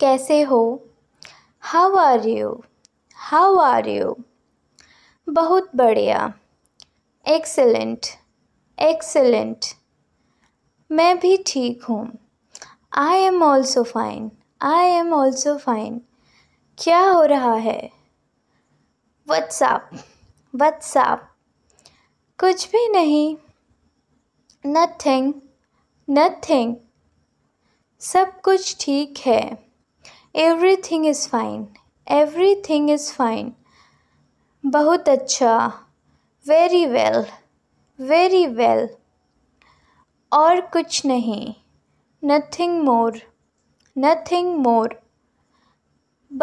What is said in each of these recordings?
कैसे हो how are you how are you बहुत बढ़िया एक्सेलेंट एक्सेलेंट मैं भी ठीक हूँ I am also fine I am also fine क्या हो रहा है व्हाट्सअप व्हाट्सअप कुछ भी नहीं नथिंग नथिंग सब कुछ ठीक है everything is fine everything is fine बहुत अच्छा वेरी वेल वेरी वेल और कुछ नहीं नथिंग मोर नथिंग मोर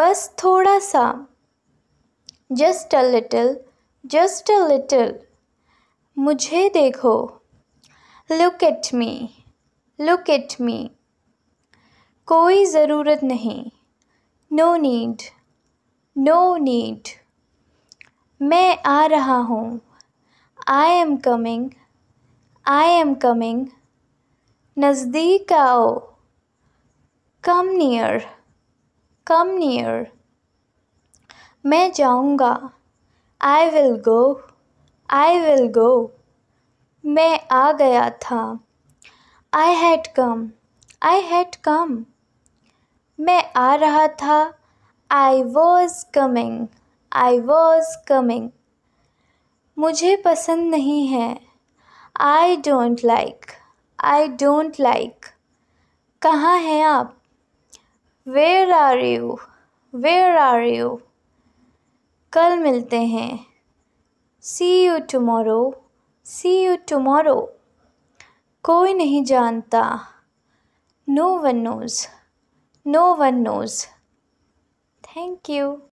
बस थोड़ा सा just a little just a little मुझे देखो look at me look at me कोई ज़रूरत नहीं नो नीड नो नीड मैं आ रहा हूँ I am coming I am coming नज़दीक आओ कम नियर कम नियर मैं जाऊँगा I will go I will go मैं आ गया था I had come I had come मैं आ रहा था I was coming I was coming मुझे पसंद नहीं है I don't like I don't like कहाँ हैं आप where are you where are you कल मिलते हैं see you tomorrow see you tomorrow कोई नहीं जानता no one knows No one knows. Thank you.